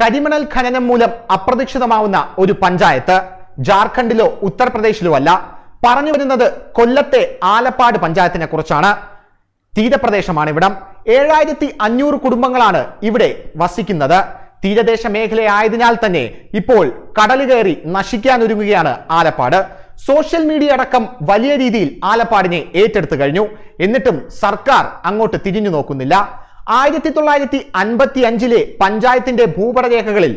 കരിമണൽ ഖനനം മൂലം അപ്രതീക്ഷിതമാവുന്ന ഒരു പഞ്ചായത്ത് ജാർഖണ്ഡിലോ ഉത്തർപ്രദേശിലോ അല്ല പറഞ്ഞു വരുന്നത് കൊല്ലത്തെ ആലപ്പാട് പഞ്ചായത്തിനെ കുറിച്ചാണ് തീരപ്രദേശമാണ് ഇവിടം ഏഴായിരത്തി അഞ്ഞൂറ് കുടുംബങ്ങളാണ് ഇവിടെ വസിക്കുന്നത് തീരദേശ മേഖലയായതിനാൽ തന്നെ ഇപ്പോൾ കടൽ കയറി നശിക്കാനൊരുങ്ങുകയാണ് ആലപ്പാട് സോഷ്യൽ മീഡിയ അടക്കം വലിയ രീതിയിൽ ആലപ്പാടിനെ ഏറ്റെടുത്തു കഴിഞ്ഞു എന്നിട്ടും സർക്കാർ അങ്ങോട്ട് തിരിഞ്ഞു നോക്കുന്നില്ല ആയിരത്തി തൊള്ളായിരത്തി അൻപത്തി അഞ്ചിലെ പഞ്ചായത്തിന്റെ ഭൂപടരേഖകളിൽ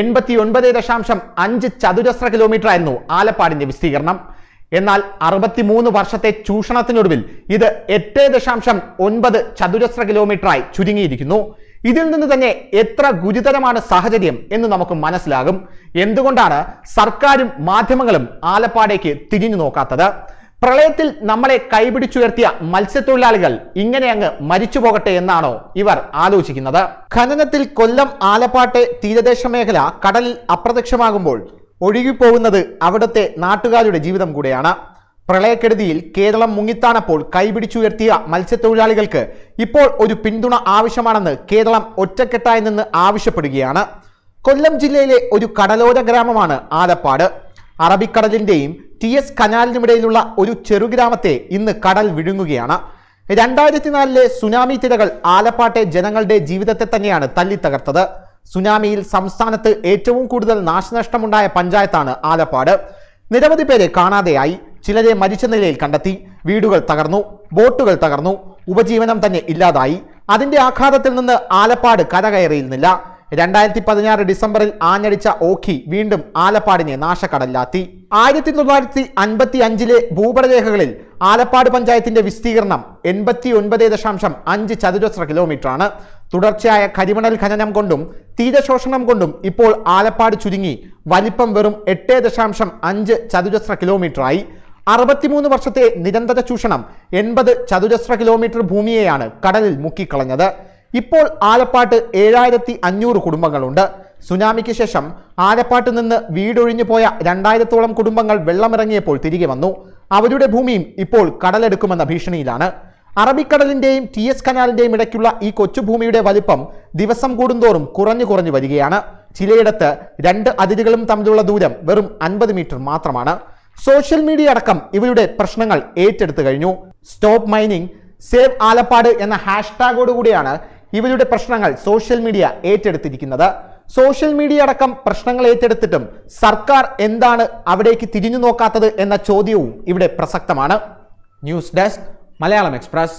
എൺപത്തി ഒൻപത് ദശാംശം അഞ്ച് ചതുരശ്ര കിലോമീറ്റർ ആയിരുന്നു ആലപ്പാടിന്റെ വിസ്തീർണം എന്നാൽ മൂന്ന് വർഷത്തെ ചൂഷണത്തിനൊടുവിൽ ഇത് എട്ട് ദശാംശം ഒൻപത് ചതുരശ്ര കിലോമീറ്ററായി ചുരുങ്ങിയിരിക്കുന്നു ഇതിൽ നിന്ന് തന്നെ എത്ര ഗുരുതരമാണ് സാഹചര്യം എന്ന് നമുക്ക് മനസ്സിലാകും എന്തുകൊണ്ടാണ് സർക്കാരും മാധ്യമങ്ങളും ആലപ്പാടേക്ക് തിരിഞ്ഞു നോക്കാത്തത് പ്രളയത്തിൽ നമ്മളെ കൈപിടിച്ചുയർത്തിയ മത്സ്യത്തൊഴിലാളികൾ ഇങ്ങനെ അങ്ങ് മരിച്ചു പോകട്ടെ എന്നാണോ ഇവർ ആലോചിക്കുന്നത് ഖനനത്തിൽ കൊല്ലം ആലപ്പാട്ടെ തീരദേശ മേഖല കടലിൽ അപ്രത്യക്ഷമാകുമ്പോൾ ഒഴുകിപ്പോകുന്നത് അവിടുത്തെ നാട്ടുകാരുടെ ജീവിതം കൂടെയാണ് പ്രളയക്കെടുതിയിൽ കേരളം മുങ്ങിത്താണപ്പോൾ കൈപിടിച്ചുയർത്തിയ മത്സ്യത്തൊഴിലാളികൾക്ക് ഇപ്പോൾ ഒരു പിന്തുണ ആവശ്യമാണെന്ന് കേരളം ഒറ്റക്കെട്ടായി നിന്ന് ആവശ്യപ്പെടുകയാണ് കൊല്ലം ജില്ലയിലെ ഒരു കടലോര ഗ്രാമമാണ് ആലപ്പാട് അറബിക്കടലിന്റെയും ടി എസ് കനാലിനുമിടയിലുള്ള ഒരു ചെറുഗ്രാമത്തെ ഇന്ന് കടൽ വിഴുങ്ങുകയാണ് രണ്ടായിരത്തി നാലിലെ സുനാമി തിരകൾ ആലപ്പാട്ടെ ജനങ്ങളുടെ ജീവിതത്തെ തന്നെയാണ് തകർത്തത് സുനാമിയിൽ സംസ്ഥാനത്ത് ഏറ്റവും കൂടുതൽ നാശനഷ്ടമുണ്ടായ പഞ്ചായത്താണ് ആലപ്പാട് നിരവധി പേരെ കാണാതെയായി ചിലരെ മരിച്ച നിലയിൽ കണ്ടെത്തി വീടുകൾ തകർന്നു ബോട്ടുകൾ തകർന്നു ഉപജീവനം തന്നെ ഇല്ലാതായി അതിന്റെ ആഘാതത്തിൽ നിന്ന് ആലപ്പാട് കരകയറിയിരുന്നില്ല രണ്ടായിരത്തി പതിനാറ് ഡിസംബറിൽ ആഞ്ഞടിച്ച ഓഖി വീണ്ടും ആലപ്പാടിനെ നാശക്കടലിലാത്തി ആയിരത്തി തൊള്ളായിരത്തി അൻപത്തി അഞ്ചിലെ ഭൂപടരേഖകളിൽ ആലപ്പാട് പഞ്ചായത്തിന്റെ വിസ്തീർണം എൺപത്തി ഒൻപത് ദശാംശം അഞ്ച് ചതുരശ്ര ആണ് തുടർച്ചയായ കരിമണൽ ഖനനം കൊണ്ടും തീരശോഷണം കൊണ്ടും ഇപ്പോൾ ആലപ്പാട് ചുരുങ്ങി വലിപ്പം വെറും എട്ട് ദശാംശം അഞ്ച് ചതുരശ്ര കിലോമീറ്ററായി അറുപത്തിമൂന്ന് വർഷത്തെ നിരന്തര ചൂഷണം എൺപത് ചതുരശ്ര കിലോമീറ്റർ ഭൂമിയെയാണ് കടലിൽ മുക്കിക്കളഞ്ഞത് ഇപ്പോൾ ആലപ്പാട്ട് ഏഴായിരത്തി അഞ്ഞൂറ് കുടുംബങ്ങളുണ്ട് സുനാമിക്ക് ശേഷം ആലപ്പാട്ട് നിന്ന് വീടൊഴിഞ്ഞു പോയ രണ്ടായിരത്തോളം കുടുംബങ്ങൾ വെള്ളമിറങ്ങിയപ്പോൾ തിരികെ വന്നു അവരുടെ ഭൂമിയും ഇപ്പോൾ കടലെടുക്കുമെന്ന ഭീഷണിയിലാണ് അറബിക്കടലിന്റെയും ടി എസ് കനാലിന്റെയും ഇടയ്ക്കുള്ള ഈ കൊച്ചുഭൂമിയുടെ വലിപ്പം ദിവസം കൂടുന്തോറും കുറഞ്ഞു കുറഞ്ഞു വരികയാണ് ചിലയിടത്ത് രണ്ട് അതിരുകളും തമ്മിലുള്ള ദൂരം വെറും അൻപത് മീറ്റർ മാത്രമാണ് സോഷ്യൽ മീഡിയ അടക്കം ഇവരുടെ പ്രശ്നങ്ങൾ ഏറ്റെടുത്തു കഴിഞ്ഞു സ്റ്റോപ്പ് മൈനിങ് സേവ് ആലപ്പാട് എന്ന ഹാഷ്ടാഗോടുകൂടിയാണ് ഇവരുടെ പ്രശ്നങ്ങൾ സോഷ്യൽ മീഡിയ ഏറ്റെടുത്തിരിക്കുന്നത് സോഷ്യൽ മീഡിയ അടക്കം പ്രശ്നങ്ങൾ ഏറ്റെടുത്തിട്ടും സർക്കാർ എന്താണ് അവിടേക്ക് തിരിഞ്ഞു നോക്കാത്തത് എന്ന ചോദ്യവും ഇവിടെ പ്രസക്തമാണ് ന്യൂസ് ഡെസ്ക് മലയാളം എക്സ്പ്രസ്